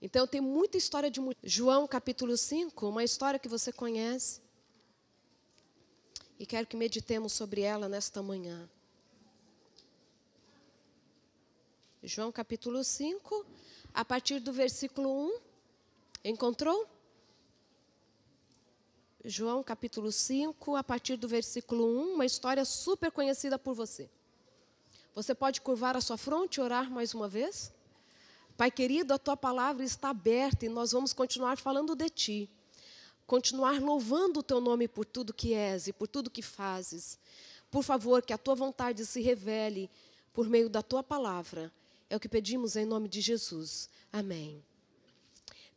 Então tem muita história de João capítulo 5, uma história que você conhece. E quero que meditemos sobre ela nesta manhã. João capítulo 5, a partir do versículo 1. Encontrou? João capítulo 5, a partir do versículo 1, uma história super conhecida por você. Você pode curvar a sua fronte e orar mais uma vez? Pai querido, a tua palavra está aberta e nós vamos continuar falando de ti, continuar louvando o teu nome por tudo que és e por tudo que fazes. Por favor, que a tua vontade se revele por meio da tua palavra. É o que pedimos em nome de Jesus. Amém.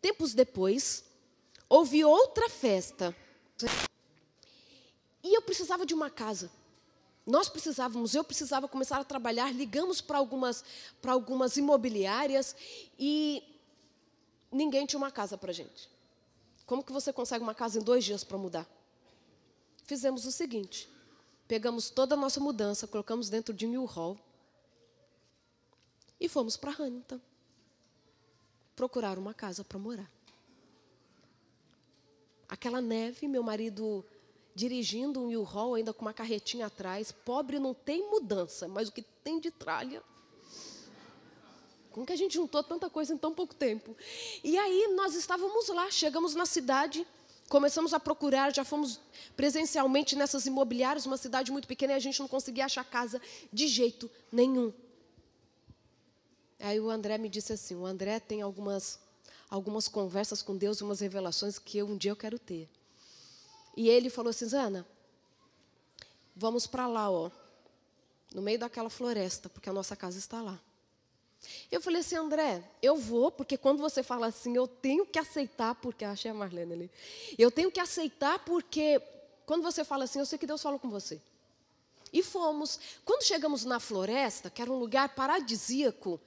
Tempos depois, houve outra festa. E eu precisava de uma casa. Nós precisávamos, eu precisava começar a trabalhar, ligamos para algumas, algumas imobiliárias e ninguém tinha uma casa para gente. Como que você consegue uma casa em dois dias para mudar? Fizemos o seguinte: pegamos toda a nossa mudança, colocamos dentro de New hall e fomos para Huntington procurar uma casa para morar. Aquela neve, meu marido dirigindo um U-Haul ainda com uma carretinha atrás. Pobre não tem mudança, mas o que tem de tralha. Como que a gente juntou tanta coisa em tão pouco tempo? E aí nós estávamos lá, chegamos na cidade, começamos a procurar, já fomos presencialmente nessas imobiliárias, uma cidade muito pequena, e a gente não conseguia achar casa de jeito nenhum. Aí o André me disse assim: o André tem algumas, algumas conversas com Deus, umas revelações que eu, um dia eu quero ter. E ele falou assim: Zana, vamos para lá, ó, no meio daquela floresta, porque a nossa casa está lá. Eu falei assim, André, eu vou, porque quando você fala assim, eu tenho que aceitar, porque achei a Marlene ali. Eu tenho que aceitar, porque quando você fala assim, eu sei que Deus falou com você. E fomos. Quando chegamos na floresta, que era um lugar paradisíaco,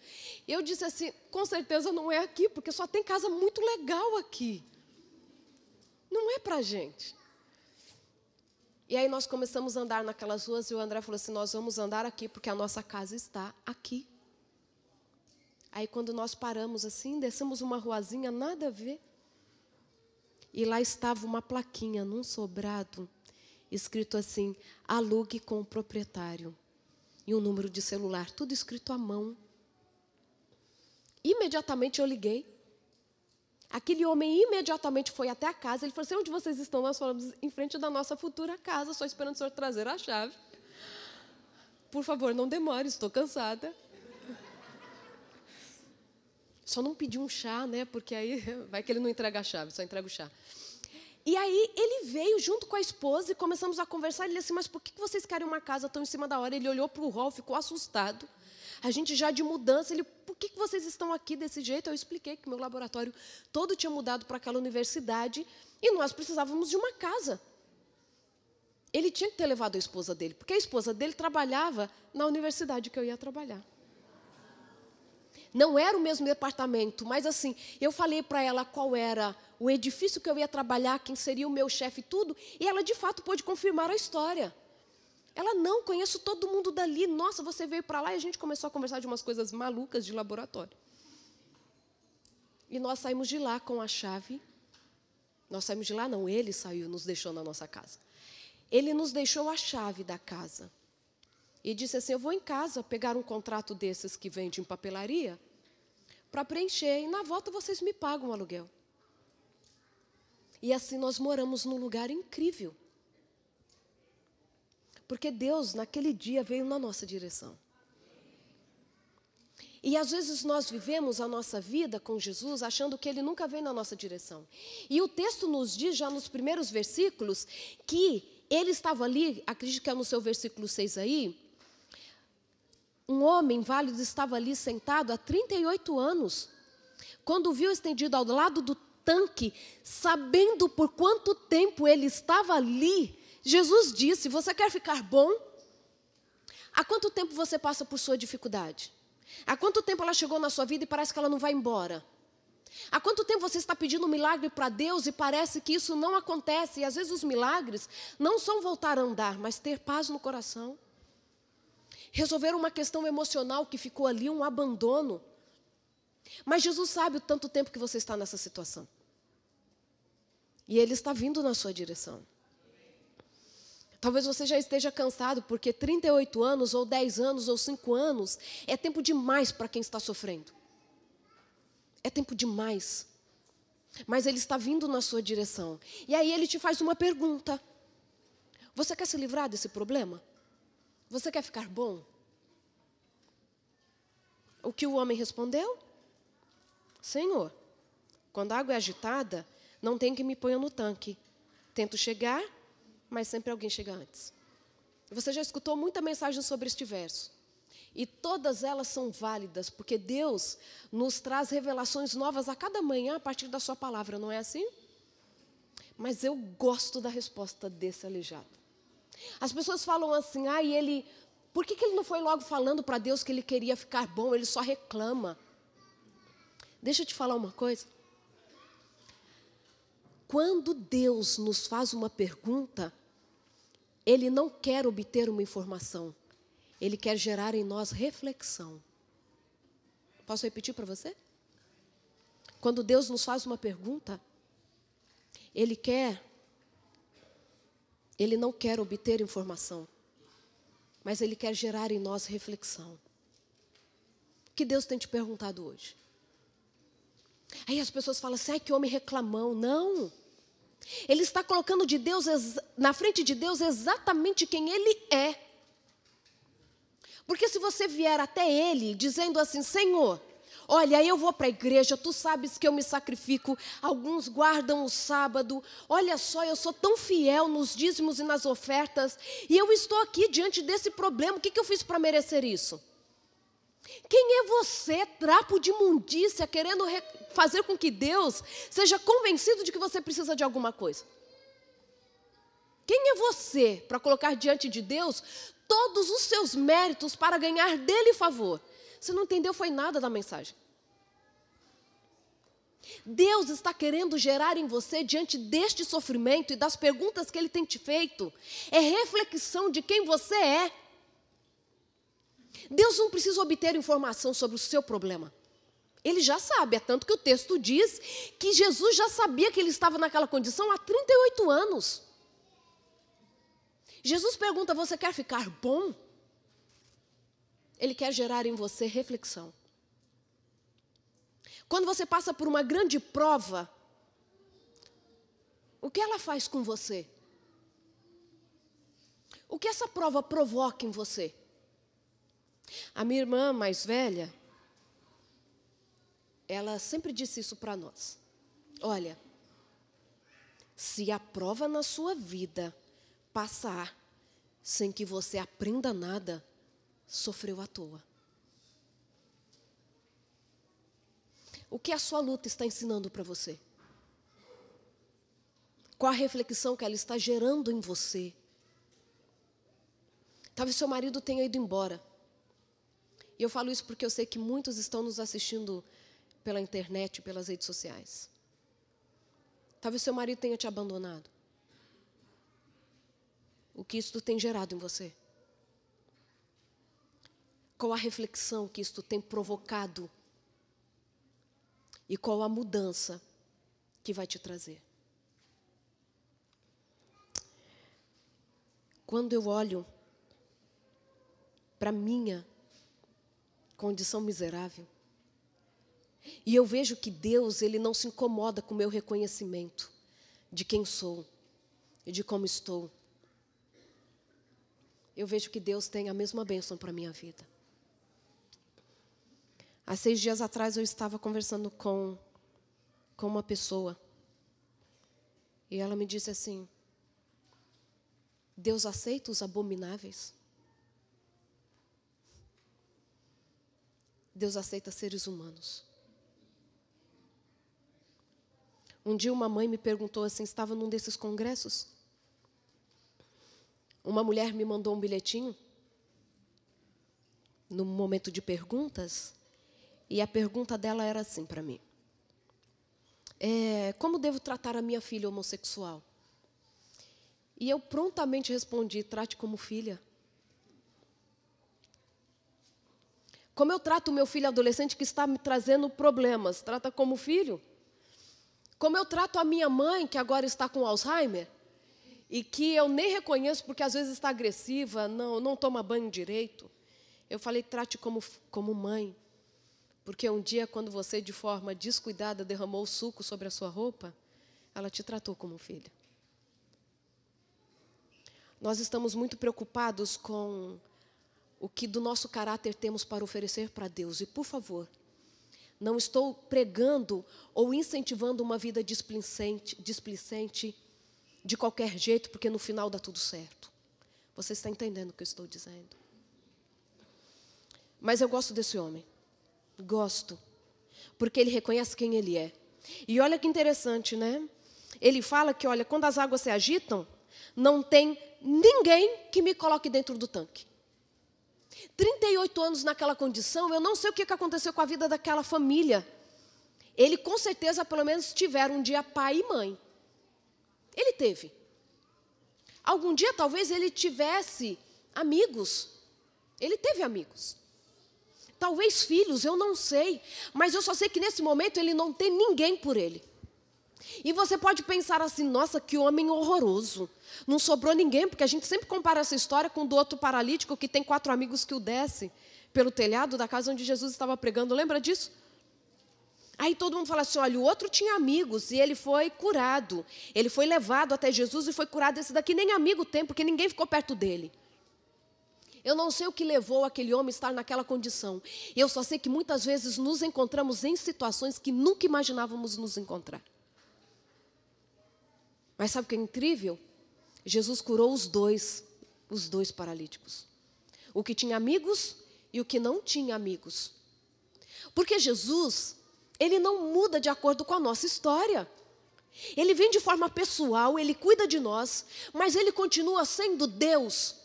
eu disse assim: com certeza não é aqui, porque só tem casa muito legal aqui. Não é para gente. E aí nós começamos a andar naquelas ruas e o André falou assim: Nós vamos andar aqui porque a nossa casa está aqui. Aí quando nós paramos assim, descemos uma ruazinha, nada a ver. E lá estava uma plaquinha num sobrado, escrito assim: alugue com o proprietário. E um número de celular, tudo escrito à mão. Imediatamente eu liguei Aquele homem imediatamente foi até a casa. Ele falou assim: onde vocês estão? Nós falamos em frente da nossa futura casa, só esperando o senhor trazer a chave. Por favor, não demore, estou cansada. Só não pedi um chá, né? Porque aí vai que ele não entrega a chave, só entrega o chá. E aí ele veio junto com a esposa e começamos a conversar. Ele disse assim: Mas por que vocês querem uma casa tão em cima da hora? Ele olhou para o hall, ficou assustado. A gente já de mudança, ele, por que, vocês estão aqui desse jeito? Eu expliquei que meu laboratório todo tinha mudado para aquela universidade e nós precisávamos de uma casa. Ele tinha que ter levado a esposa dele, porque a esposa dele trabalhava na universidade que eu ia trabalhar. Não era o mesmo departamento, mas assim, eu falei para ela qual era o edifício que eu ia trabalhar, quem seria o meu chefe e tudo, e ela de fato pôde confirmar a história. Ela não, conheço todo mundo dali. Nossa, você veio para lá e a gente começou a conversar de umas coisas malucas de laboratório. E nós saímos de lá com a chave. Nós saímos de lá, não, ele saiu, nos deixou na nossa casa. Ele nos deixou a chave da casa. E disse assim: Eu vou em casa pegar um contrato desses que vende em papelaria para preencher, e na volta vocês me pagam o aluguel. E assim nós moramos num lugar incrível. Porque Deus, naquele dia, veio na nossa direção. E às vezes nós vivemos a nossa vida com Jesus achando que ele nunca vem na nossa direção. E o texto nos diz, já nos primeiros versículos, que ele estava ali, acredito que é no seu versículo 6 aí. Um homem válido estava ali sentado há 38 anos. Quando viu estendido ao lado do tanque, sabendo por quanto tempo ele estava ali, Jesus disse: Você quer ficar bom? Há quanto tempo você passa por sua dificuldade? Há quanto tempo ela chegou na sua vida e parece que ela não vai embora? Há quanto tempo você está pedindo um milagre para Deus e parece que isso não acontece? E às vezes os milagres não são voltar a andar, mas ter paz no coração. Resolver uma questão emocional que ficou ali, um abandono. Mas Jesus sabe o tanto tempo que você está nessa situação. E Ele está vindo na sua direção. Talvez você já esteja cansado, porque 38 anos, ou 10 anos, ou 5 anos é tempo demais para quem está sofrendo. É tempo demais. Mas ele está vindo na sua direção. E aí ele te faz uma pergunta: Você quer se livrar desse problema? Você quer ficar bom? O que o homem respondeu? Senhor, quando a água é agitada, não tem que me ponha no tanque. Tento chegar, mas sempre alguém chega antes. Você já escutou muita mensagem sobre este verso. E todas elas são válidas, porque Deus nos traz revelações novas a cada manhã a partir da Sua palavra, não é assim? Mas eu gosto da resposta desse aleijado. As pessoas falam assim, ah, e ele. Por que, que ele não foi logo falando para Deus que ele queria ficar bom? Ele só reclama. Deixa eu te falar uma coisa. Quando Deus nos faz uma pergunta, ele não quer obter uma informação, ele quer gerar em nós reflexão. Posso repetir para você? Quando Deus nos faz uma pergunta, ele quer, ele não quer obter informação, mas ele quer gerar em nós reflexão. O que Deus tem te perguntado hoje? Aí as pessoas falam assim: ai, que homem reclamão. Não. Ele está colocando de Deus na frente de Deus exatamente quem ele é. Porque se você vier até ele dizendo assim: "Senhor, Olha, eu vou para a igreja, tu sabes que eu me sacrifico, alguns guardam o sábado. Olha só, eu sou tão fiel nos dízimos e nas ofertas, e eu estou aqui diante desse problema. O que, que eu fiz para merecer isso? Quem é você, trapo de imundícia, querendo fazer com que Deus seja convencido de que você precisa de alguma coisa? Quem é você para colocar diante de Deus todos os seus méritos para ganhar dele favor? Você não entendeu foi nada da mensagem. Deus está querendo gerar em você, diante deste sofrimento e das perguntas que Ele tem te feito, é reflexão de quem você é. Deus não precisa obter informação sobre o seu problema. Ele já sabe, é tanto que o texto diz que Jesus já sabia que ele estava naquela condição há 38 anos. Jesus pergunta: Você quer ficar bom? Ele quer gerar em você reflexão. Quando você passa por uma grande prova, o que ela faz com você? O que essa prova provoca em você? A minha irmã mais velha, ela sempre disse isso para nós. Olha, se a prova na sua vida passar sem que você aprenda nada, sofreu à toa. O que a sua luta está ensinando para você? Qual a reflexão que ela está gerando em você? Talvez seu marido tenha ido embora. E eu falo isso porque eu sei que muitos estão nos assistindo pela internet, pelas redes sociais. Talvez seu marido tenha te abandonado. O que isto tem gerado em você? Qual a reflexão que isto tem provocado? E qual a mudança que vai te trazer? Quando eu olho para minha condição miserável. E eu vejo que Deus, ele não se incomoda com o meu reconhecimento de quem sou e de como estou. Eu vejo que Deus tem a mesma bênção para a minha vida. Há seis dias atrás eu estava conversando com, com uma pessoa. E ela me disse assim: Deus aceita os abomináveis? Deus aceita seres humanos. Um dia uma mãe me perguntou assim, estava num desses congressos. Uma mulher me mandou um bilhetinho no momento de perguntas, e a pergunta dela era assim para mim: é, Como devo tratar a minha filha homossexual? E eu prontamente respondi: trate como filha. Como eu trato o meu filho adolescente que está me trazendo problemas? Trata como filho? Como eu trato a minha mãe que agora está com Alzheimer? E que eu nem reconheço porque às vezes está agressiva, não, não toma banho direito. Eu falei, trate como, como mãe. Porque um dia, quando você, de forma descuidada, derramou suco sobre a sua roupa, ela te tratou como filho. Nós estamos muito preocupados com o que do nosso caráter temos para oferecer para Deus. E, por favor, não estou pregando ou incentivando uma vida displicente, displicente de qualquer jeito, porque no final dá tudo certo. Você está entendendo o que eu estou dizendo? Mas eu gosto desse homem. Gosto. Porque ele reconhece quem ele é. E olha que interessante, né? Ele fala que, olha, quando as águas se agitam, não tem ninguém que me coloque dentro do tanque. 38 anos naquela condição, eu não sei o que aconteceu com a vida daquela família. Ele com certeza, pelo menos, tiveram um dia pai e mãe. Ele teve. Algum dia, talvez, ele tivesse amigos. Ele teve amigos. Talvez filhos, eu não sei. Mas eu só sei que nesse momento ele não tem ninguém por ele. E você pode pensar assim: nossa, que homem horroroso. Não sobrou ninguém, porque a gente sempre compara essa história com do outro paralítico que tem quatro amigos que o desce pelo telhado da casa onde Jesus estava pregando. Lembra disso? Aí todo mundo fala assim: olha, o outro tinha amigos e ele foi curado. Ele foi levado até Jesus e foi curado. Esse daqui nem amigo tem, porque ninguém ficou perto dele. Eu não sei o que levou aquele homem a estar naquela condição. Eu só sei que muitas vezes nos encontramos em situações que nunca imaginávamos nos encontrar. Mas sabe o que é incrível? Jesus curou os dois, os dois paralíticos. O que tinha amigos e o que não tinha amigos. Porque Jesus, ele não muda de acordo com a nossa história. Ele vem de forma pessoal, ele cuida de nós, mas ele continua sendo Deus,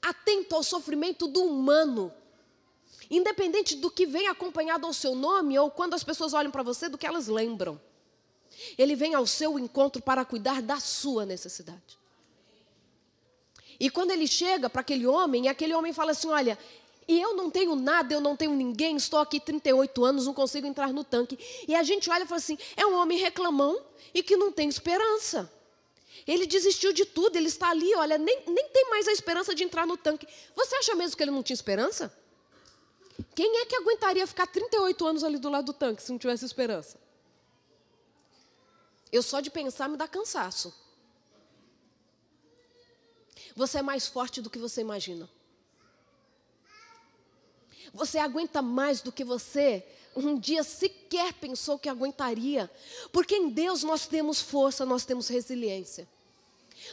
atento ao sofrimento do humano, independente do que vem acompanhado ao seu nome ou quando as pessoas olham para você, do que elas lembram. Ele vem ao seu encontro para cuidar da sua necessidade. E quando ele chega para aquele homem, aquele homem fala assim: Olha, e eu não tenho nada, eu não tenho ninguém, estou aqui 38 anos, não consigo entrar no tanque. E a gente olha e fala assim: é um homem reclamão e que não tem esperança. Ele desistiu de tudo, ele está ali, olha, nem, nem tem mais a esperança de entrar no tanque. Você acha mesmo que ele não tinha esperança? Quem é que aguentaria ficar 38 anos ali do lado do tanque se não tivesse esperança? Eu só de pensar me dá cansaço. Você é mais forte do que você imagina. Você aguenta mais do que você um dia sequer pensou que aguentaria. Porque em Deus nós temos força, nós temos resiliência.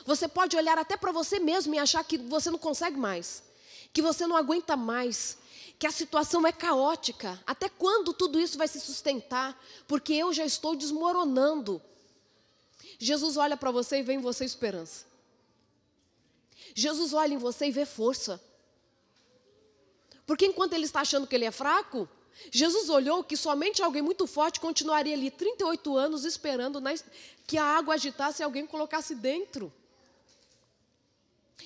Você pode olhar até para você mesmo e achar que você não consegue mais, que você não aguenta mais, que a situação é caótica. Até quando tudo isso vai se sustentar? Porque eu já estou desmoronando. Jesus olha para você e vê em você esperança. Jesus olha em você e vê força. Porque enquanto ele está achando que ele é fraco, Jesus olhou que somente alguém muito forte continuaria ali 38 anos esperando na, que a água agitasse e alguém colocasse dentro.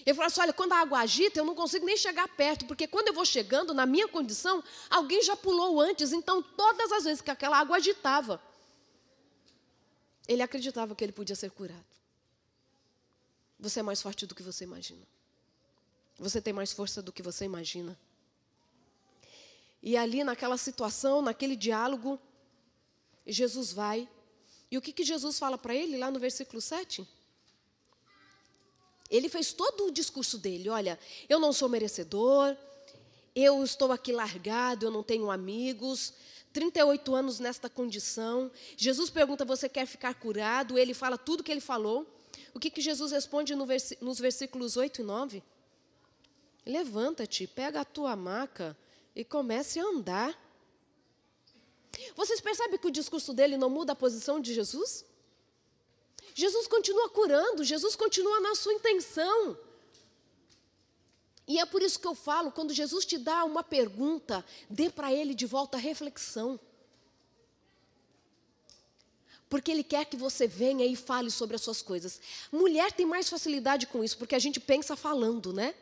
Ele falou assim: olha, quando a água agita, eu não consigo nem chegar perto, porque quando eu vou chegando, na minha condição, alguém já pulou antes. Então, todas as vezes que aquela água agitava, ele acreditava que ele podia ser curado. Você é mais forte do que você imagina. Você tem mais força do que você imagina. E ali, naquela situação, naquele diálogo, Jesus vai. E o que, que Jesus fala para ele lá no versículo 7? Ele fez todo o discurso dele: olha, eu não sou merecedor, eu estou aqui largado, eu não tenho amigos, 38 anos nesta condição. Jesus pergunta: Você quer ficar curado? Ele fala tudo que ele falou. O que, que Jesus responde no vers nos versículos 8 e 9? Levanta-te, pega a tua maca e comece a andar. Vocês percebem que o discurso dele não muda a posição de Jesus? Jesus continua curando, Jesus continua na sua intenção. E é por isso que eu falo, quando Jesus te dá uma pergunta, dê para ele de volta a reflexão. Porque ele quer que você venha e fale sobre as suas coisas. Mulher tem mais facilidade com isso, porque a gente pensa falando, né?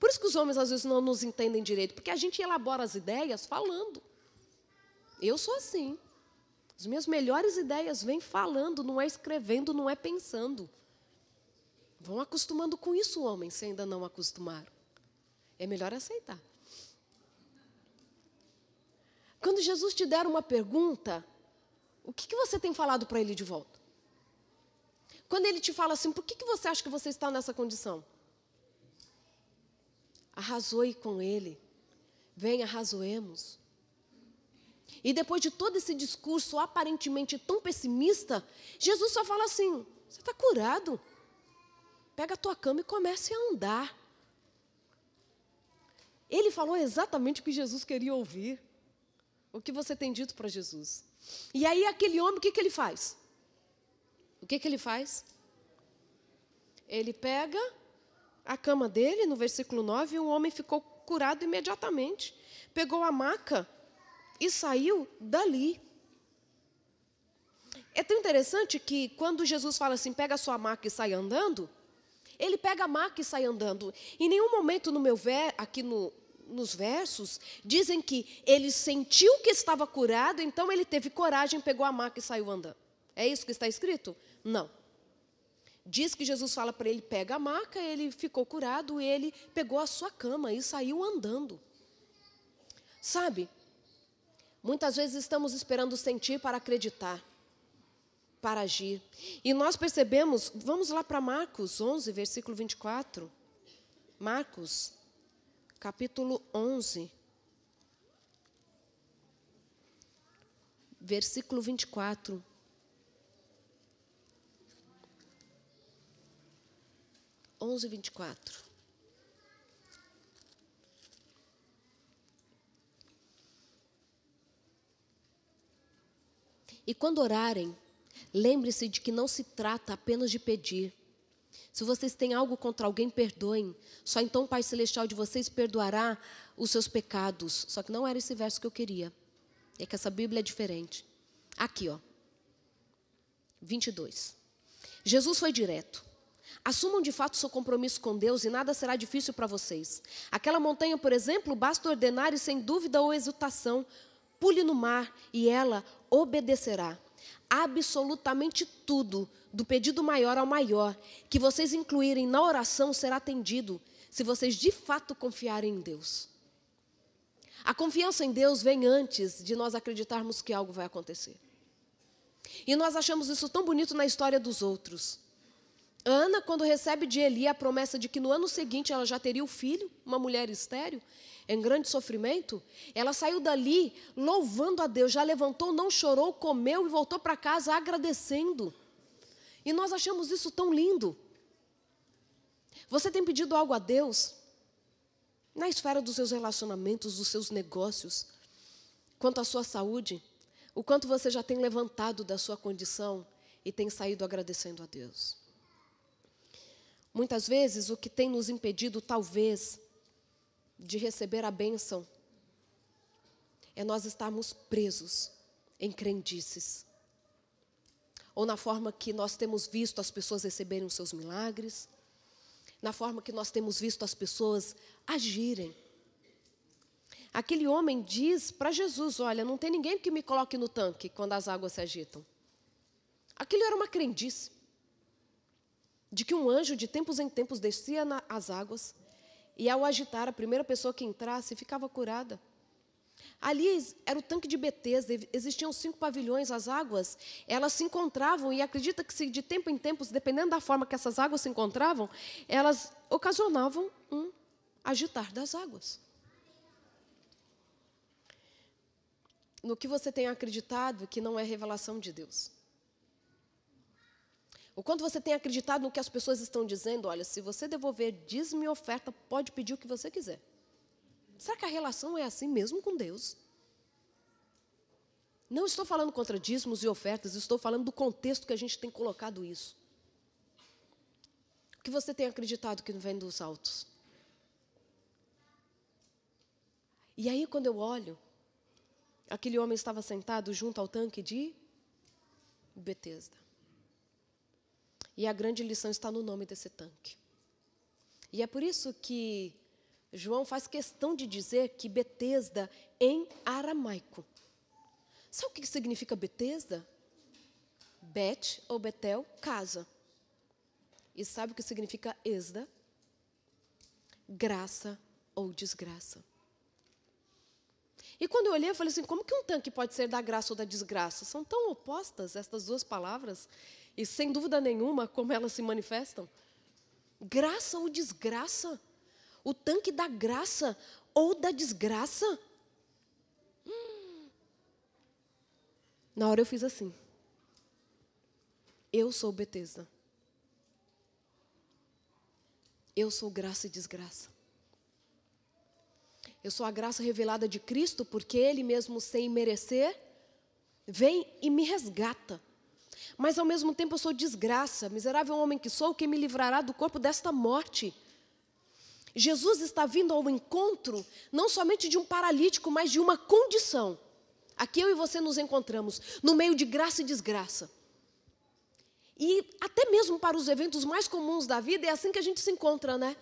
Por isso que os homens às vezes não nos entendem direito, porque a gente elabora as ideias falando. Eu sou assim. As minhas melhores ideias vêm falando, não é escrevendo, não é pensando. Vão acostumando com isso, homens, se ainda não acostumaram é melhor aceitar. Quando Jesus te der uma pergunta, o que, que você tem falado para ele de volta? Quando ele te fala assim, por que, que você acha que você está nessa condição? Arrazoe com ele. Venha, arrazoemos. E depois de todo esse discurso aparentemente tão pessimista, Jesus só fala assim: você está curado. Pega a tua cama e comece a andar. Ele falou exatamente o que Jesus queria ouvir. O que você tem dito para Jesus? E aí, aquele homem, o que, que ele faz? O que, que ele faz? Ele pega a cama dele, no versículo 9, e um homem ficou curado imediatamente. Pegou a maca e saiu dali. É tão interessante que quando Jesus fala assim, pega a sua maca e sai andando, ele pega a maca e sai andando. Em nenhum momento no meu ver, aqui no, nos versos, dizem que ele sentiu que estava curado, então ele teve coragem, pegou a maca e saiu andando. É isso que está escrito? Não. Diz que Jesus fala para ele: pega a maca, ele ficou curado, e ele pegou a sua cama e saiu andando. Sabe? Muitas vezes estamos esperando sentir para acreditar para agir. E nós percebemos, vamos lá para Marcos 11, versículo 24. Marcos, capítulo 11, versículo 24. Onze vinte e quatro. E quando orarem, Lembre-se de que não se trata apenas de pedir. Se vocês têm algo contra alguém, perdoem. Só então o Pai Celestial de vocês perdoará os seus pecados. Só que não era esse verso que eu queria. É que essa Bíblia é diferente. Aqui, ó. 22. Jesus foi direto. Assumam de fato seu compromisso com Deus e nada será difícil para vocês. Aquela montanha, por exemplo, basta ordenar e sem dúvida ou exultação, pule no mar e ela obedecerá absolutamente tudo, do pedido maior ao maior, que vocês incluírem na oração será atendido, se vocês de fato confiarem em Deus. A confiança em Deus vem antes de nós acreditarmos que algo vai acontecer. E nós achamos isso tão bonito na história dos outros. Ana, quando recebe de Eli a promessa de que no ano seguinte ela já teria o filho, uma mulher estéril, em grande sofrimento, ela saiu dali louvando a Deus, já levantou, não chorou, comeu e voltou para casa agradecendo. E nós achamos isso tão lindo. Você tem pedido algo a Deus na esfera dos seus relacionamentos, dos seus negócios, quanto à sua saúde, o quanto você já tem levantado da sua condição e tem saído agradecendo a Deus. Muitas vezes o que tem nos impedido, talvez, de receber a bênção é nós estarmos presos em crendices. Ou na forma que nós temos visto as pessoas receberem os seus milagres, na forma que nós temos visto as pessoas agirem. Aquele homem diz para Jesus: Olha, não tem ninguém que me coloque no tanque quando as águas se agitam. Aquilo era uma crendice de que um anjo de tempos em tempos descia nas águas e ao agitar, a primeira pessoa que entrasse ficava curada. Ali era o tanque de Betesda, existiam cinco pavilhões, as águas, elas se encontravam e acredita que se de tempo em tempo, dependendo da forma que essas águas se encontravam, elas ocasionavam um agitar das águas. No que você tem acreditado que não é revelação de Deus. O quanto você tem acreditado no que as pessoas estão dizendo, olha, se você devolver dízimo e oferta, pode pedir o que você quiser. Será que a relação é assim mesmo com Deus? Não estou falando contra dízimos e ofertas, estou falando do contexto que a gente tem colocado isso. O que você tem acreditado que não vem dos altos? E aí, quando eu olho, aquele homem estava sentado junto ao tanque de Betesda. E a grande lição está no nome desse tanque. E é por isso que João faz questão de dizer que Betesda em aramaico. Sabe o que significa Betesda? Bet ou Betel, casa. E sabe o que significa Esda? Graça ou desgraça. E quando eu olhei, eu falei assim: como que um tanque pode ser da graça ou da desgraça? São tão opostas estas duas palavras e sem dúvida nenhuma, como elas se manifestam? Graça ou desgraça? O tanque da graça ou da desgraça? Hum. Na hora eu fiz assim. Eu sou Betesda. Eu sou graça e desgraça. Eu sou a graça revelada de Cristo, porque Ele mesmo, sem merecer, vem e me resgata mas ao mesmo tempo eu sou desgraça, miserável homem que sou, quem me livrará do corpo desta morte? Jesus está vindo ao encontro não somente de um paralítico, mas de uma condição. Aqui eu e você nos encontramos, no meio de graça e desgraça. E até mesmo para os eventos mais comuns da vida, é assim que a gente se encontra, né?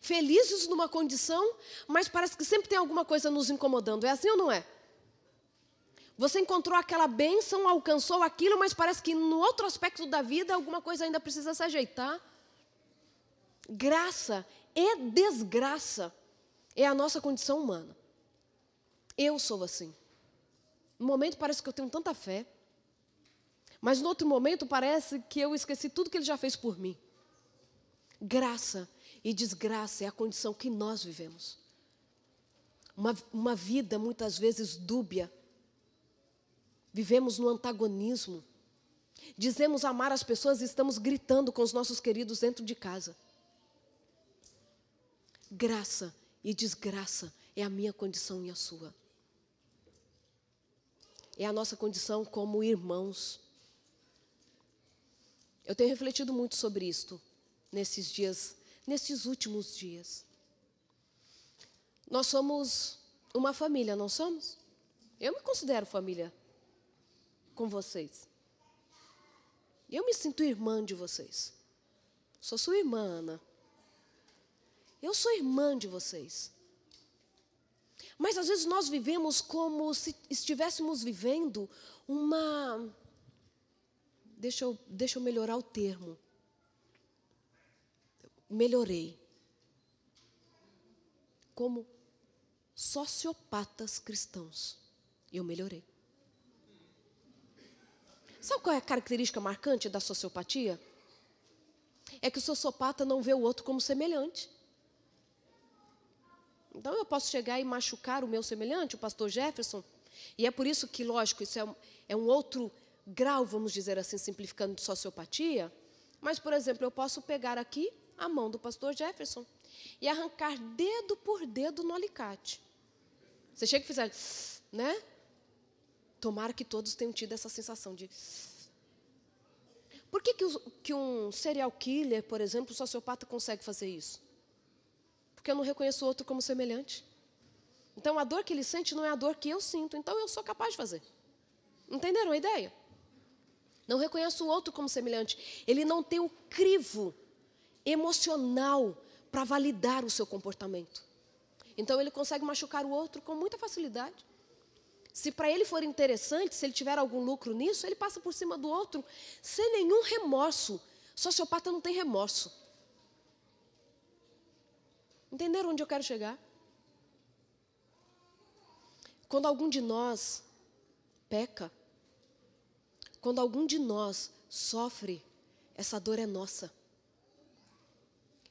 Felizes numa condição, mas parece que sempre tem alguma coisa nos incomodando. É assim ou não é? Você encontrou aquela bênção, alcançou aquilo, mas parece que no outro aspecto da vida alguma coisa ainda precisa se ajeitar. Graça e desgraça é a nossa condição humana. Eu sou assim. No momento parece que eu tenho tanta fé, mas no outro momento parece que eu esqueci tudo que ele já fez por mim. Graça e desgraça é a condição que nós vivemos. Uma, uma vida muitas vezes dúbia, Vivemos no antagonismo. Dizemos amar as pessoas e estamos gritando com os nossos queridos dentro de casa. Graça e desgraça é a minha condição e a sua. É a nossa condição como irmãos. Eu tenho refletido muito sobre isto nesses dias, nesses últimos dias. Nós somos uma família, não somos? Eu me considero família com vocês. Eu me sinto irmã de vocês. Sou sua irmã, Ana. Eu sou irmã de vocês. Mas às vezes nós vivemos como se estivéssemos vivendo uma. Deixa eu, deixa eu melhorar o termo. Melhorei. Como sociopatas cristãos. Eu melhorei. Sabe qual é a característica marcante da sociopatia? É que o sociopata não vê o outro como semelhante. Então eu posso chegar e machucar o meu semelhante, o pastor Jefferson. E é por isso que, lógico, isso é um, é um outro grau, vamos dizer assim, simplificando, de sociopatia. Mas, por exemplo, eu posso pegar aqui a mão do pastor Jefferson e arrancar dedo por dedo no alicate. Você chega e fizer, né? Tomara que todos tenham tido essa sensação de. Por que, que, que um serial killer, por exemplo, um sociopata consegue fazer isso? Porque eu não reconheço o outro como semelhante. Então a dor que ele sente não é a dor que eu sinto, então eu sou capaz de fazer. Entenderam a ideia? Não reconheço o outro como semelhante. Ele não tem o crivo emocional para validar o seu comportamento. Então ele consegue machucar o outro com muita facilidade. Se para ele for interessante, se ele tiver algum lucro nisso, ele passa por cima do outro sem nenhum remorso. Sociopata não tem remorso. Entenderam onde eu quero chegar? Quando algum de nós peca, quando algum de nós sofre, essa dor é nossa.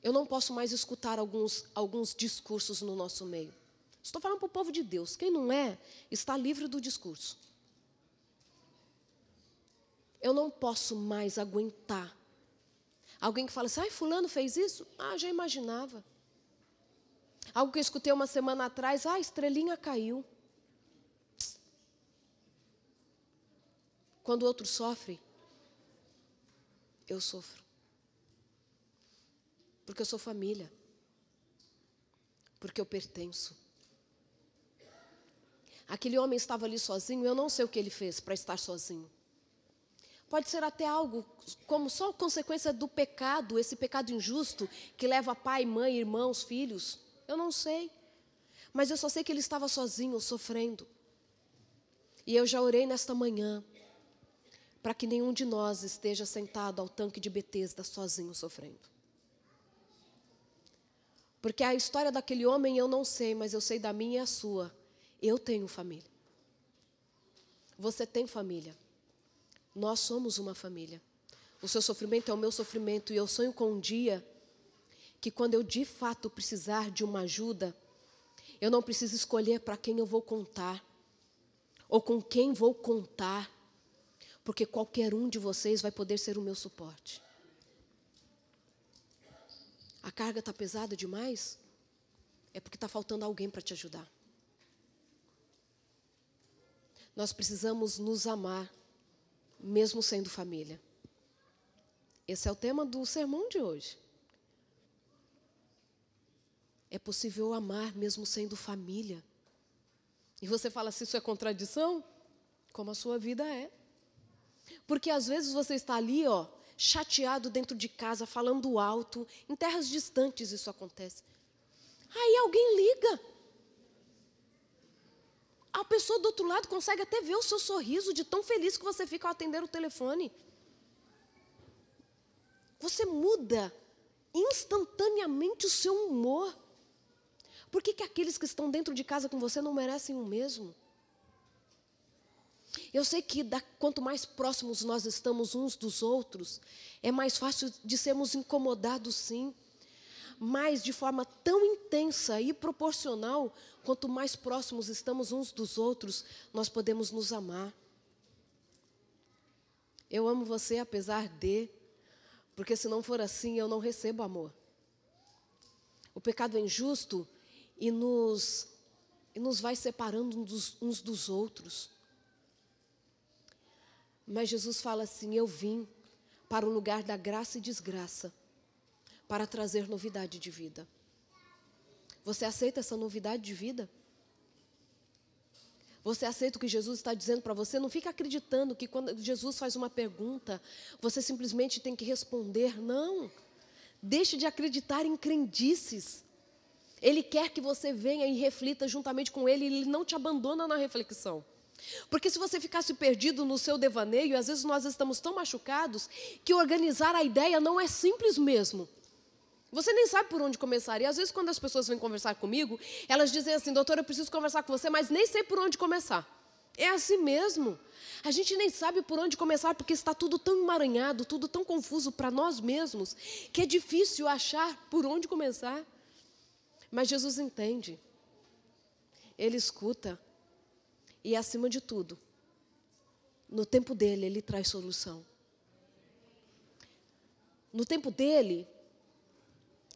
Eu não posso mais escutar alguns, alguns discursos no nosso meio. Estou falando para o povo de Deus. Quem não é, está livre do discurso. Eu não posso mais aguentar. Alguém que fala assim, ai, fulano fez isso? Ah, já imaginava. Algo que eu escutei uma semana atrás, ah, a estrelinha caiu. Quando o outro sofre, eu sofro. Porque eu sou família. Porque eu pertenço Aquele homem estava ali sozinho, eu não sei o que ele fez para estar sozinho. Pode ser até algo como só consequência do pecado, esse pecado injusto que leva pai, mãe, irmãos, filhos. Eu não sei. Mas eu só sei que ele estava sozinho, sofrendo. E eu já orei nesta manhã para que nenhum de nós esteja sentado ao tanque de Betesda sozinho sofrendo. Porque a história daquele homem eu não sei, mas eu sei da minha e a sua. Eu tenho família. Você tem família. Nós somos uma família. O seu sofrimento é o meu sofrimento. E eu sonho com um dia que, quando eu de fato precisar de uma ajuda, eu não preciso escolher para quem eu vou contar ou com quem vou contar, porque qualquer um de vocês vai poder ser o meu suporte. A carga está pesada demais? É porque está faltando alguém para te ajudar. Nós precisamos nos amar, mesmo sendo família. Esse é o tema do sermão de hoje. É possível amar mesmo sendo família. E você fala se assim, isso é contradição? Como a sua vida é. Porque às vezes você está ali, ó, chateado dentro de casa, falando alto, em terras distantes isso acontece. Aí alguém liga. A pessoa do outro lado consegue até ver o seu sorriso de tão feliz que você fica ao atender o telefone. Você muda instantaneamente o seu humor. Por que, que aqueles que estão dentro de casa com você não merecem o mesmo? Eu sei que da, quanto mais próximos nós estamos uns dos outros, é mais fácil de sermos incomodados, sim mas de forma tão intensa e proporcional, quanto mais próximos estamos uns dos outros, nós podemos nos amar. Eu amo você apesar de, porque se não for assim, eu não recebo amor. O pecado é injusto e nos, e nos vai separando uns, uns dos outros. Mas Jesus fala assim: Eu vim para o lugar da graça e desgraça, para trazer novidade de vida. Você aceita essa novidade de vida? Você aceita o que Jesus está dizendo para você? Não fica acreditando que quando Jesus faz uma pergunta, você simplesmente tem que responder. Não. Deixe de acreditar em crendices. Ele quer que você venha e reflita juntamente com ele, ele não te abandona na reflexão. Porque se você ficasse perdido no seu devaneio, às vezes nós estamos tão machucados que organizar a ideia não é simples mesmo. Você nem sabe por onde começar. E às vezes, quando as pessoas vêm conversar comigo, elas dizem assim: doutora, eu preciso conversar com você, mas nem sei por onde começar. É assim mesmo. A gente nem sabe por onde começar porque está tudo tão emaranhado, tudo tão confuso para nós mesmos, que é difícil achar por onde começar. Mas Jesus entende, ele escuta, e acima de tudo, no tempo dele, ele traz solução. No tempo dele,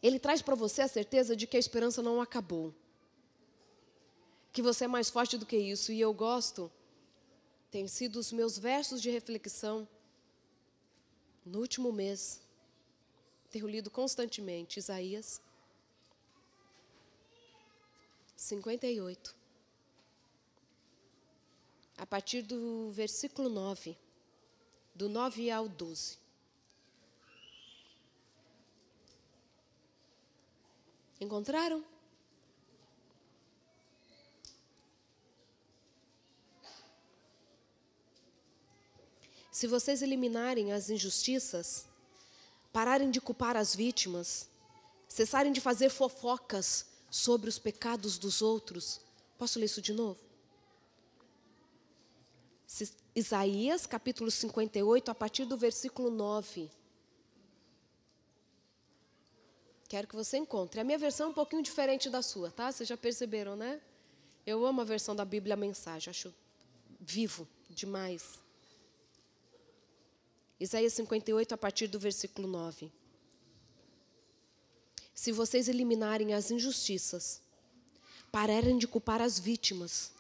ele traz para você a certeza de que a esperança não acabou. Que você é mais forte do que isso. E eu gosto, tem sido os meus versos de reflexão no último mês. Tenho lido constantemente Isaías 58. A partir do versículo 9, do 9 ao 12. Encontraram? Se vocês eliminarem as injustiças, pararem de culpar as vítimas, cessarem de fazer fofocas sobre os pecados dos outros. Posso ler isso de novo? Isaías capítulo 58, a partir do versículo 9. Quero que você encontre. A minha versão é um pouquinho diferente da sua, tá? Vocês já perceberam, né? Eu amo a versão da Bíblia Mensagem, acho vivo demais. Isaías 58, a partir do versículo 9. Se vocês eliminarem as injustiças, pararem de culpar as vítimas,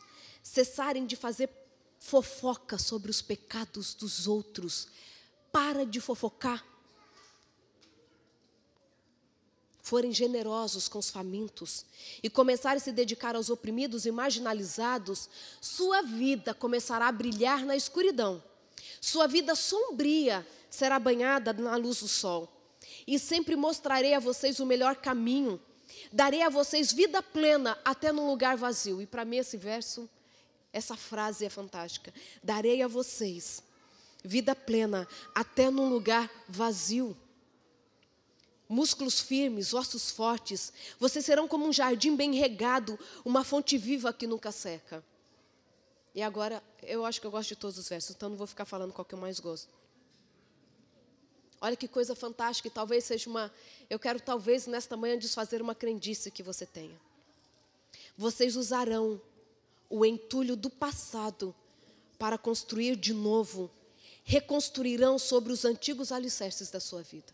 cessarem de fazer fofoca sobre os pecados dos outros, para de fofocar forem generosos com os famintos e começarem a se dedicar aos oprimidos e marginalizados, sua vida começará a brilhar na escuridão. Sua vida sombria será banhada na luz do sol. E sempre mostrarei a vocês o melhor caminho. Darei a vocês vida plena até num lugar vazio. E para mim esse verso, essa frase é fantástica. Darei a vocês vida plena até num lugar vazio músculos firmes, ossos fortes. Vocês serão como um jardim bem regado, uma fonte viva que nunca seca. E agora, eu acho que eu gosto de todos os versos, então não vou ficar falando qual que eu mais gosto. Olha que coisa fantástica, e talvez seja uma. Eu quero, talvez, nesta manhã, desfazer uma crendice que você tenha. Vocês usarão o entulho do passado para construir de novo, reconstruirão sobre os antigos alicerces da sua vida.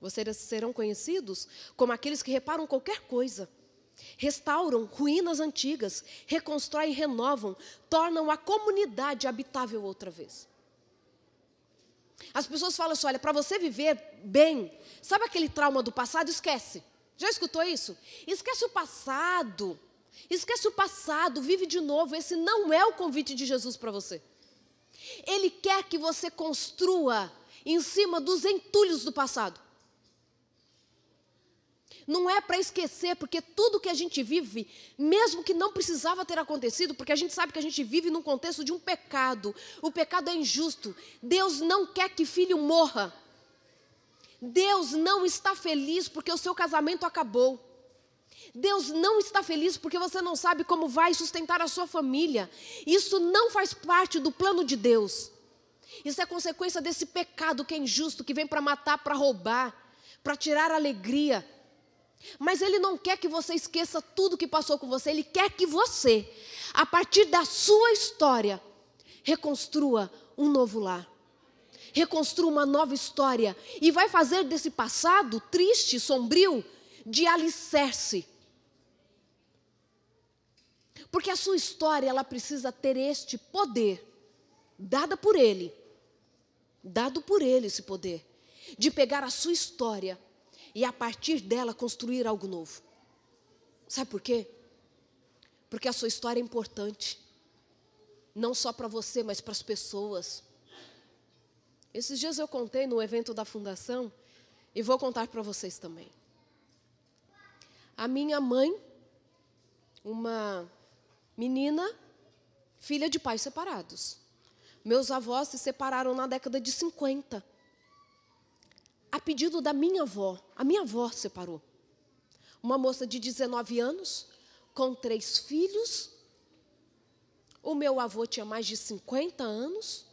Vocês serão conhecidos como aqueles que reparam qualquer coisa, restauram ruínas antigas, reconstroem, renovam, tornam a comunidade habitável outra vez. As pessoas falam assim: olha, para você viver bem, sabe aquele trauma do passado? Esquece. Já escutou isso? Esquece o passado. Esquece o passado, vive de novo. Esse não é o convite de Jesus para você. Ele quer que você construa em cima dos entulhos do passado. Não é para esquecer, porque tudo que a gente vive, mesmo que não precisava ter acontecido, porque a gente sabe que a gente vive num contexto de um pecado. O pecado é injusto. Deus não quer que filho morra. Deus não está feliz porque o seu casamento acabou. Deus não está feliz porque você não sabe como vai sustentar a sua família. Isso não faz parte do plano de Deus. Isso é consequência desse pecado que é injusto, que vem para matar, para roubar, para tirar alegria, mas Ele não quer que você esqueça tudo que passou com você. Ele quer que você, a partir da sua história, reconstrua um novo lar. Reconstrua uma nova história. E vai fazer desse passado triste, sombrio, de alicerce. Porque a sua história, ela precisa ter este poder, dada por Ele. Dado por Ele esse poder. De pegar a sua história e a partir dela construir algo novo. Sabe por quê? Porque a sua história é importante. Não só para você, mas para as pessoas. Esses dias eu contei no evento da fundação e vou contar para vocês também. A minha mãe, uma menina, filha de pais separados. Meus avós se separaram na década de 50 a pedido da minha avó. A minha avó separou. Uma moça de 19 anos, com três filhos. O meu avô tinha mais de 50 anos.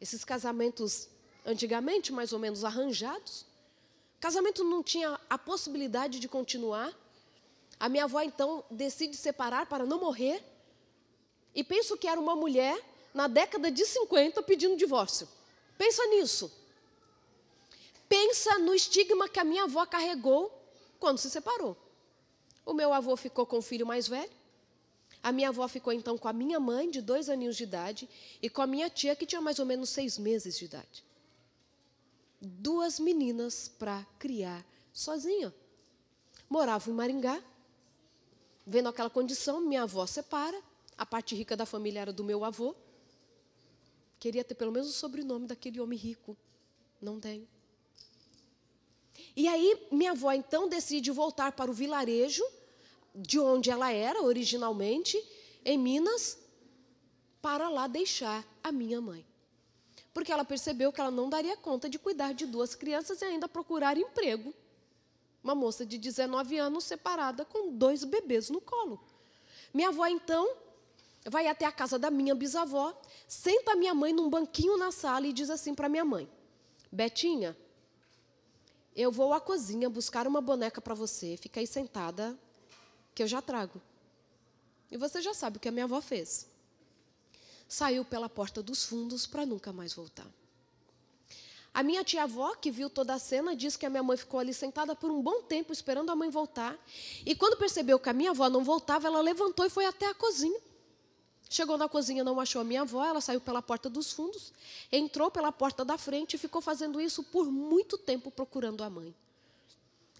Esses casamentos, antigamente, mais ou menos arranjados. Casamento não tinha a possibilidade de continuar. A minha avó, então, decide separar para não morrer. E penso que era uma mulher, na década de 50, pedindo divórcio. Pensa nisso pensa no estigma que a minha avó carregou quando se separou. O meu avô ficou com o filho mais velho. A minha avó ficou então com a minha mãe, de dois aninhos de idade, e com a minha tia, que tinha mais ou menos seis meses de idade. Duas meninas para criar sozinha. Morava em Maringá. Vendo aquela condição, minha avó separa. A parte rica da família era do meu avô. Queria ter pelo menos o sobrenome daquele homem rico. Não tenho. E aí minha avó então decide voltar para o vilarejo de onde ela era originalmente, em Minas, para lá deixar a minha mãe. Porque ela percebeu que ela não daria conta de cuidar de duas crianças e ainda procurar emprego. Uma moça de 19 anos separada com dois bebês no colo. Minha avó então vai até a casa da minha bisavó, senta minha mãe num banquinho na sala e diz assim para minha mãe: Betinha, eu vou à cozinha buscar uma boneca para você, fica aí sentada, que eu já trago. E você já sabe o que a minha avó fez. Saiu pela porta dos fundos para nunca mais voltar. A minha tia-avó, que viu toda a cena, disse que a minha mãe ficou ali sentada por um bom tempo esperando a mãe voltar. E quando percebeu que a minha avó não voltava, ela levantou e foi até a cozinha. Chegou na cozinha, não achou a minha avó, ela saiu pela porta dos fundos, entrou pela porta da frente e ficou fazendo isso por muito tempo procurando a mãe.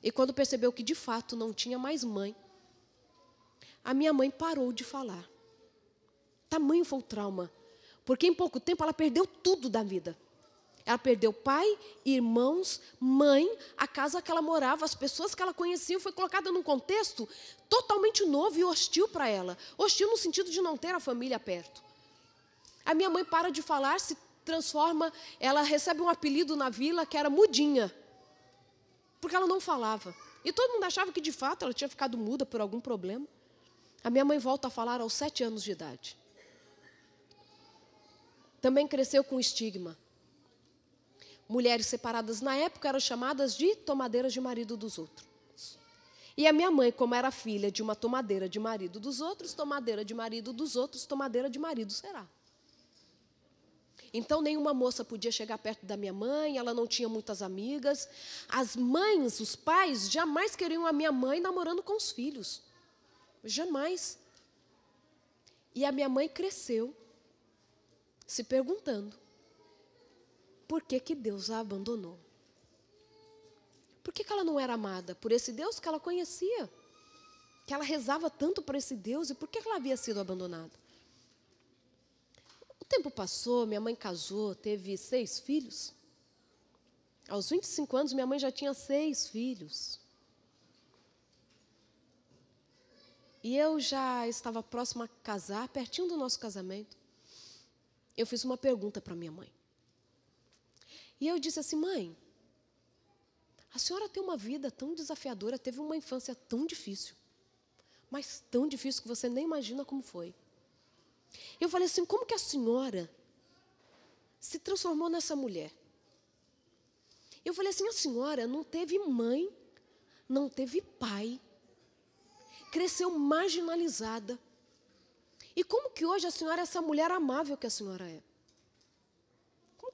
E quando percebeu que de fato não tinha mais mãe, a minha mãe parou de falar. Tamanho foi o trauma, porque em pouco tempo ela perdeu tudo da vida. Ela perdeu pai, irmãos, mãe, a casa que ela morava, as pessoas que ela conhecia, foi colocada num contexto totalmente novo e hostil para ela. Hostil no sentido de não ter a família perto. A minha mãe para de falar, se transforma, ela recebe um apelido na vila que era mudinha. Porque ela não falava. E todo mundo achava que de fato ela tinha ficado muda por algum problema. A minha mãe volta a falar aos sete anos de idade. Também cresceu com estigma mulheres separadas na época eram chamadas de tomadeiras de marido dos outros. E a minha mãe, como era filha de uma tomadeira de marido dos outros, tomadeira de marido dos outros, tomadeira de marido será. Então nenhuma moça podia chegar perto da minha mãe, ela não tinha muitas amigas. As mães, os pais, jamais queriam a minha mãe namorando com os filhos. Jamais. E a minha mãe cresceu se perguntando: por que, que Deus a abandonou. Por que, que ela não era amada? Por esse Deus que ela conhecia, que ela rezava tanto para esse Deus, e por que, que ela havia sido abandonada? O tempo passou, minha mãe casou, teve seis filhos. Aos 25 anos, minha mãe já tinha seis filhos. E eu já estava próxima a casar, pertinho do nosso casamento. Eu fiz uma pergunta para minha mãe. E eu disse assim: mãe, a senhora tem uma vida tão desafiadora, teve uma infância tão difícil, mas tão difícil que você nem imagina como foi. Eu falei assim: como que a senhora se transformou nessa mulher? Eu falei assim: a senhora não teve mãe, não teve pai, cresceu marginalizada. E como que hoje a senhora é essa mulher amável que a senhora é?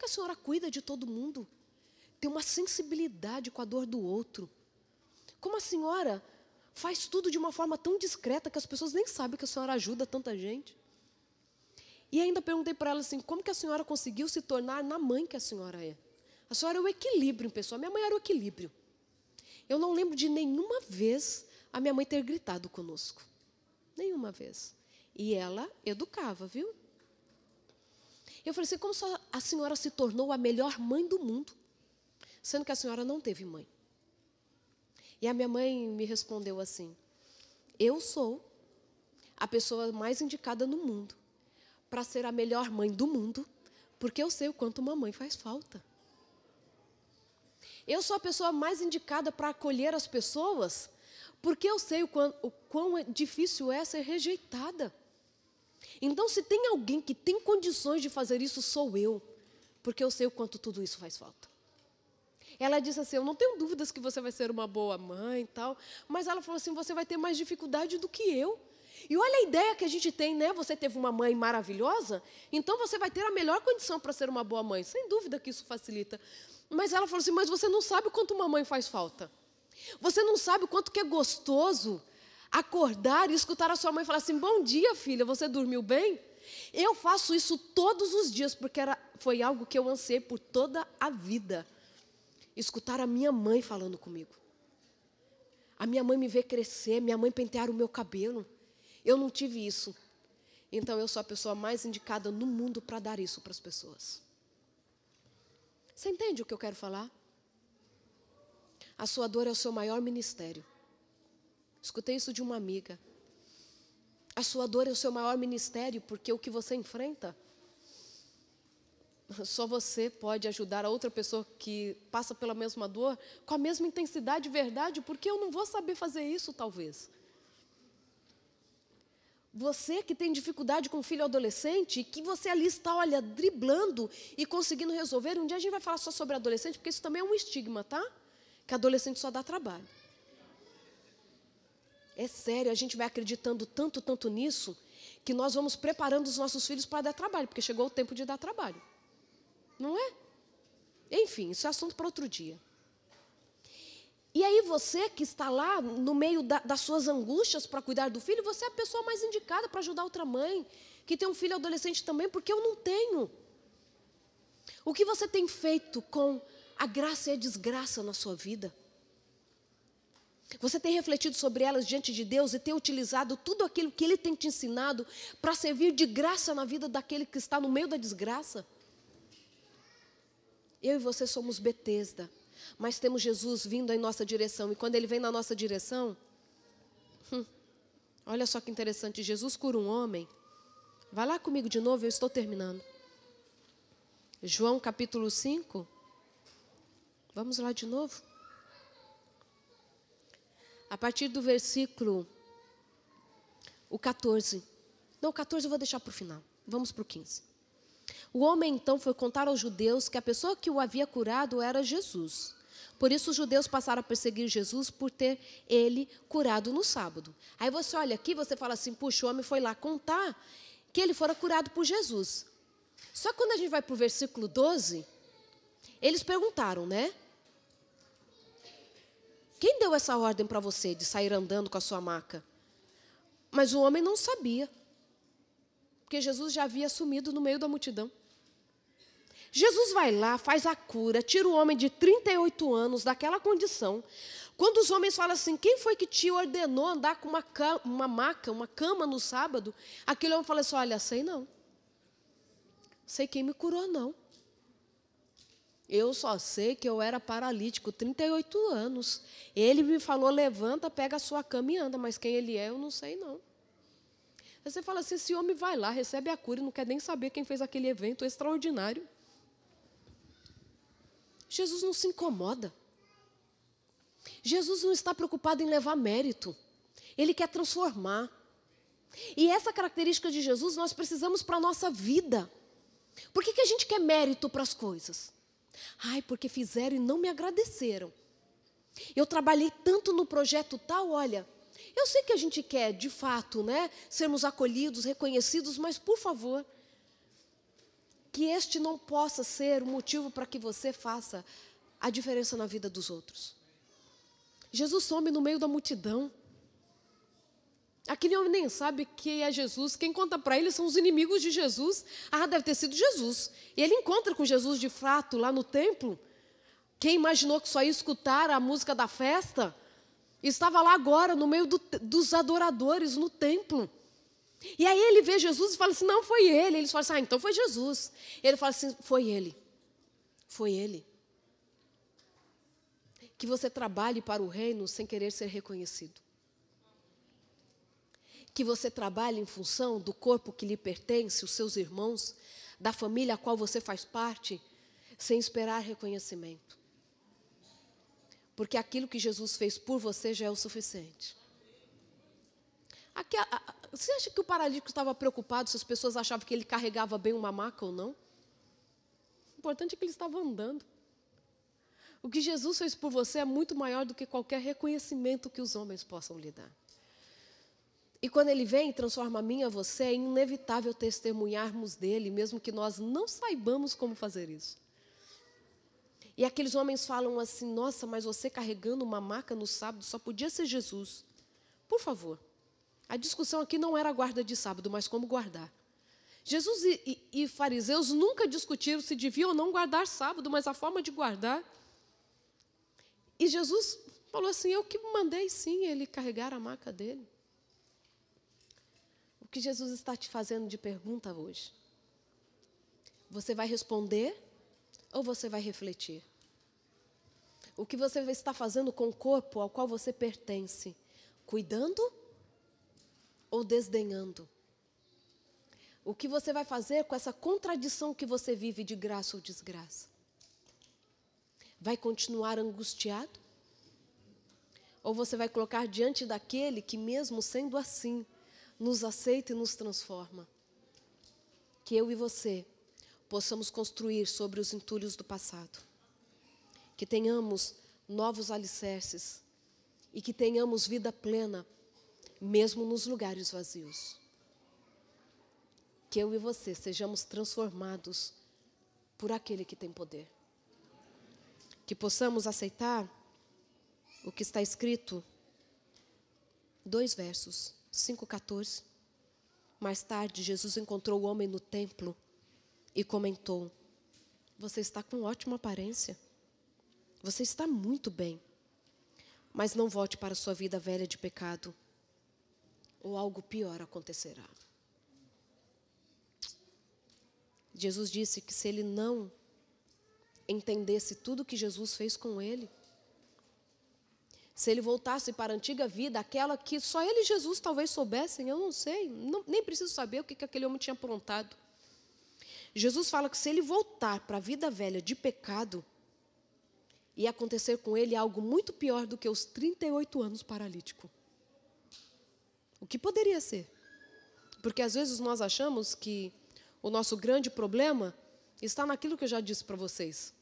que a senhora cuida de todo mundo? Tem uma sensibilidade com a dor do outro. Como a senhora faz tudo de uma forma tão discreta que as pessoas nem sabem que a senhora ajuda tanta gente? E ainda perguntei para ela assim: como que a senhora conseguiu se tornar na mãe que a senhora é? A senhora é o equilíbrio em pessoa. Minha mãe era o equilíbrio. Eu não lembro de nenhuma vez a minha mãe ter gritado conosco. Nenhuma vez. E ela educava, viu? Eu falei assim: como a senhora se tornou a melhor mãe do mundo, sendo que a senhora não teve mãe? E a minha mãe me respondeu assim: eu sou a pessoa mais indicada no mundo para ser a melhor mãe do mundo, porque eu sei o quanto uma mãe faz falta. Eu sou a pessoa mais indicada para acolher as pessoas, porque eu sei o quão, o quão difícil é ser rejeitada. Então, se tem alguém que tem condições de fazer isso, sou eu, porque eu sei o quanto tudo isso faz falta. Ela disse assim: Eu não tenho dúvidas que você vai ser uma boa mãe e tal, mas ela falou assim: Você vai ter mais dificuldade do que eu. E olha a ideia que a gente tem, né? Você teve uma mãe maravilhosa, então você vai ter a melhor condição para ser uma boa mãe. Sem dúvida que isso facilita. Mas ela falou assim: Mas você não sabe o quanto uma mãe faz falta. Você não sabe o quanto que é gostoso acordar e escutar a sua mãe falar assim: Bom dia, filha, você dormiu bem? Eu faço isso todos os dias, porque era, foi algo que eu ansei por toda a vida. Escutar a minha mãe falando comigo. A minha mãe me ver crescer, minha mãe pentear o meu cabelo. Eu não tive isso. Então eu sou a pessoa mais indicada no mundo para dar isso para as pessoas. Você entende o que eu quero falar? A sua dor é o seu maior ministério. Escutei isso de uma amiga. A sua dor é o seu maior ministério, porque o que você enfrenta, só você pode ajudar a outra pessoa que passa pela mesma dor com a mesma intensidade e verdade, porque eu não vou saber fazer isso, talvez. Você que tem dificuldade com filho adolescente, que você ali está, olha, driblando e conseguindo resolver. Um dia a gente vai falar só sobre adolescente, porque isso também é um estigma, tá? Que adolescente só dá trabalho. É sério, a gente vai acreditando tanto, tanto nisso, que nós vamos preparando os nossos filhos para dar trabalho, porque chegou o tempo de dar trabalho. Não é? Enfim, isso é assunto para outro dia. E aí você que está lá no meio da, das suas angústias para cuidar do filho, você é a pessoa mais indicada para ajudar outra mãe que tem um filho adolescente também, porque eu não tenho. O que você tem feito com a graça e a desgraça na sua vida? Você tem refletido sobre elas diante de Deus e tem utilizado tudo aquilo que Ele tem te ensinado para servir de graça na vida daquele que está no meio da desgraça? Eu e você somos Betesda, mas temos Jesus vindo em nossa direção. E quando Ele vem na nossa direção, hum, olha só que interessante: Jesus cura um homem. Vai lá comigo de novo, eu estou terminando. João capítulo 5. Vamos lá de novo a partir do versículo o 14. Não, o 14 eu vou deixar para o final. Vamos para o 15. O homem então foi contar aos judeus que a pessoa que o havia curado era Jesus. Por isso os judeus passaram a perseguir Jesus por ter ele curado no sábado. Aí você olha aqui, você fala assim: puxa, o homem foi lá contar que ele fora curado por Jesus. Só que quando a gente vai para o versículo 12, eles perguntaram, né? Quem deu essa ordem para você de sair andando com a sua maca? Mas o homem não sabia, porque Jesus já havia sumido no meio da multidão. Jesus vai lá, faz a cura, tira o homem de 38 anos daquela condição. Quando os homens falam assim, quem foi que te ordenou andar com uma, cama, uma maca, uma cama no sábado? Aquele homem fala assim: olha, sei não. Sei quem me curou, não. Eu só sei que eu era paralítico, 38 anos. Ele me falou: levanta, pega a sua cama e anda, mas quem ele é, eu não sei não. Aí você fala assim: esse homem vai lá, recebe a cura e não quer nem saber quem fez aquele evento extraordinário. Jesus não se incomoda. Jesus não está preocupado em levar mérito. Ele quer transformar. E essa característica de Jesus nós precisamos para a nossa vida. Por que, que a gente quer mérito para as coisas? Ai, porque fizeram e não me agradeceram. Eu trabalhei tanto no projeto tal, olha, eu sei que a gente quer, de fato, né, sermos acolhidos, reconhecidos, mas por favor, que este não possa ser o motivo para que você faça a diferença na vida dos outros. Jesus some no meio da multidão. Aquele homem nem sabe que é Jesus. Quem conta para ele são os inimigos de Jesus. Ah, deve ter sido Jesus. E ele encontra com Jesus de fato lá no templo. Quem imaginou que só ia escutar a música da festa? Estava lá agora, no meio do, dos adoradores, no templo. E aí ele vê Jesus e fala assim: não, foi ele. Eles falam assim: ah, então foi Jesus. Ele fala assim: foi ele. Foi ele. Que você trabalhe para o reino sem querer ser reconhecido que você trabalha em função do corpo que lhe pertence, os seus irmãos, da família a qual você faz parte, sem esperar reconhecimento. Porque aquilo que Jesus fez por você já é o suficiente. você acha que o paralítico estava preocupado se as pessoas achavam que ele carregava bem uma maca ou não? O importante é que ele estava andando. O que Jesus fez por você é muito maior do que qualquer reconhecimento que os homens possam lhe dar. E quando ele vem e transforma a mim e a você, é inevitável testemunharmos dele, mesmo que nós não saibamos como fazer isso. E aqueles homens falam assim: Nossa, mas você carregando uma maca no sábado só podia ser Jesus. Por favor, a discussão aqui não era guarda de sábado, mas como guardar. Jesus e, e, e fariseus nunca discutiram se devia ou não guardar sábado, mas a forma de guardar. E Jesus falou assim: Eu que mandei sim ele carregar a maca dele que Jesus está te fazendo de pergunta hoje? Você vai responder ou você vai refletir? O que você está fazendo com o corpo ao qual você pertence? Cuidando ou desdenhando? O que você vai fazer com essa contradição que você vive de graça ou desgraça? Vai continuar angustiado? Ou você vai colocar diante daquele que, mesmo sendo assim, nos aceita e nos transforma. Que eu e você possamos construir sobre os entulhos do passado. Que tenhamos novos alicerces e que tenhamos vida plena, mesmo nos lugares vazios. Que eu e você sejamos transformados por aquele que tem poder. Que possamos aceitar o que está escrito, dois versos 5,14. Mais tarde, Jesus encontrou o homem no templo e comentou: Você está com ótima aparência. Você está muito bem. Mas não volte para a sua vida velha de pecado, ou algo pior acontecerá. Jesus disse que se ele não entendesse tudo que Jesus fez com ele, se ele voltasse para a antiga vida, aquela que só ele e Jesus talvez soubessem, eu não sei, não, nem preciso saber o que, que aquele homem tinha aprontado. Jesus fala que se ele voltar para a vida velha de pecado, ia acontecer com ele algo muito pior do que os 38 anos paralítico. O que poderia ser? Porque às vezes nós achamos que o nosso grande problema está naquilo que eu já disse para vocês.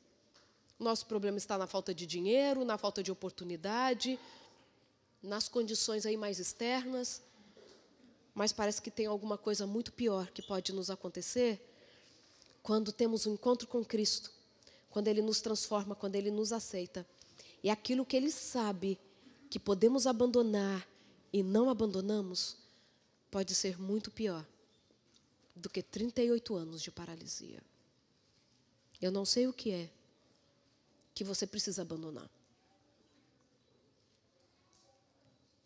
O nosso problema está na falta de dinheiro, na falta de oportunidade, nas condições aí mais externas. Mas parece que tem alguma coisa muito pior que pode nos acontecer quando temos um encontro com Cristo, quando Ele nos transforma, quando Ele nos aceita. E aquilo que Ele sabe que podemos abandonar e não abandonamos pode ser muito pior do que 38 anos de paralisia. Eu não sei o que é, que você precisa abandonar.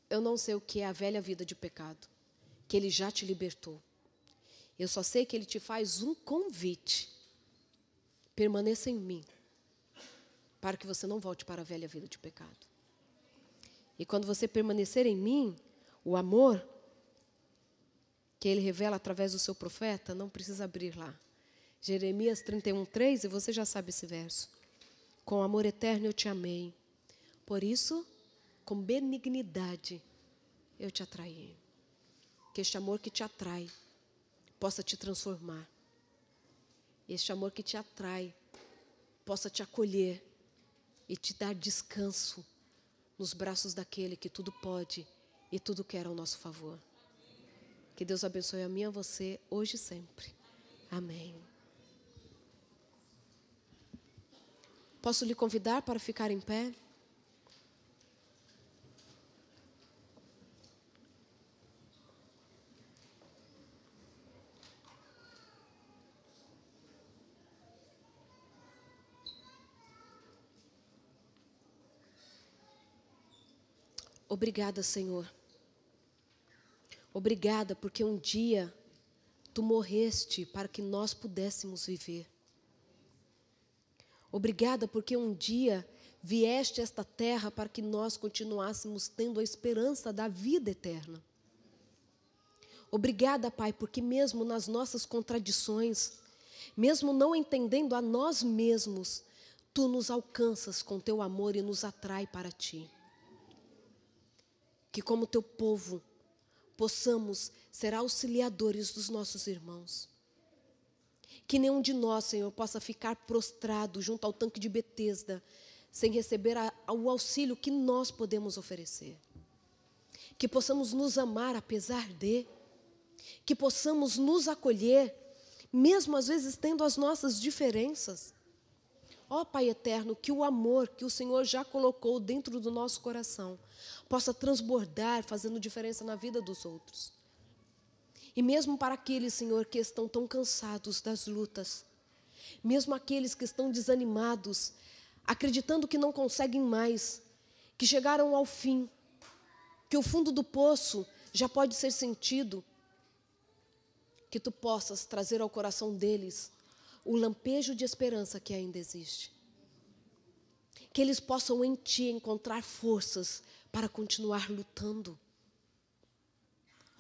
Eu não sei o que é a velha vida de pecado, que ele já te libertou. Eu só sei que ele te faz um convite. Permaneça em mim, para que você não volte para a velha vida de pecado. E quando você permanecer em mim, o amor que ele revela através do seu profeta, não precisa abrir lá. Jeremias 31, 3, e você já sabe esse verso. Com amor eterno eu te amei. Por isso, com benignidade eu te atraí. Que este amor que te atrai possa te transformar. Este amor que te atrai possa te acolher e te dar descanso nos braços daquele que tudo pode e tudo quer ao nosso favor. Que Deus abençoe a mim e a você hoje e sempre. Amém. Posso lhe convidar para ficar em pé? Obrigada, Senhor. Obrigada porque um dia tu morreste para que nós pudéssemos viver. Obrigada porque um dia vieste a esta terra para que nós continuássemos tendo a esperança da vida eterna. Obrigada, Pai, porque mesmo nas nossas contradições, mesmo não entendendo a nós mesmos, tu nos alcanças com teu amor e nos atrai para ti. Que como teu povo possamos ser auxiliadores dos nossos irmãos que nenhum de nós, Senhor, possa ficar prostrado junto ao tanque de Betesda, sem receber a, o auxílio que nós podemos oferecer. Que possamos nos amar apesar de, que possamos nos acolher, mesmo às vezes tendo as nossas diferenças. Ó Pai eterno, que o amor que o Senhor já colocou dentro do nosso coração possa transbordar, fazendo diferença na vida dos outros e mesmo para aqueles, Senhor, que estão tão cansados das lutas, mesmo aqueles que estão desanimados, acreditando que não conseguem mais, que chegaram ao fim, que o fundo do poço já pode ser sentido, que tu possas trazer ao coração deles o lampejo de esperança que ainda existe. Que eles possam em ti encontrar forças para continuar lutando.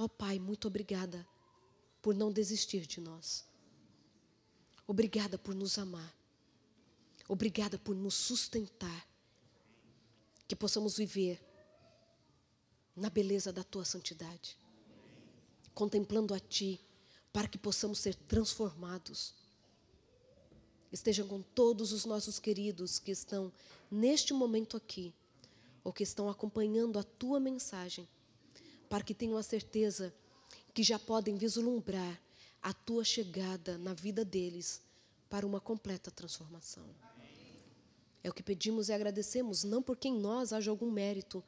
Ó oh, Pai, muito obrigada por não desistir de nós. Obrigada por nos amar. Obrigada por nos sustentar. Que possamos viver na beleza da tua santidade, contemplando a ti, para que possamos ser transformados. Estejam com todos os nossos queridos que estão neste momento aqui, ou que estão acompanhando a tua mensagem para que tenham a certeza que já podem vislumbrar a tua chegada na vida deles para uma completa transformação. É o que pedimos e agradecemos, não porque em nós haja algum mérito,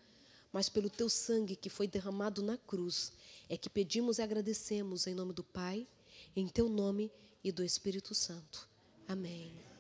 mas pelo teu sangue que foi derramado na cruz. É que pedimos e agradecemos em nome do Pai, em teu nome e do Espírito Santo. Amém.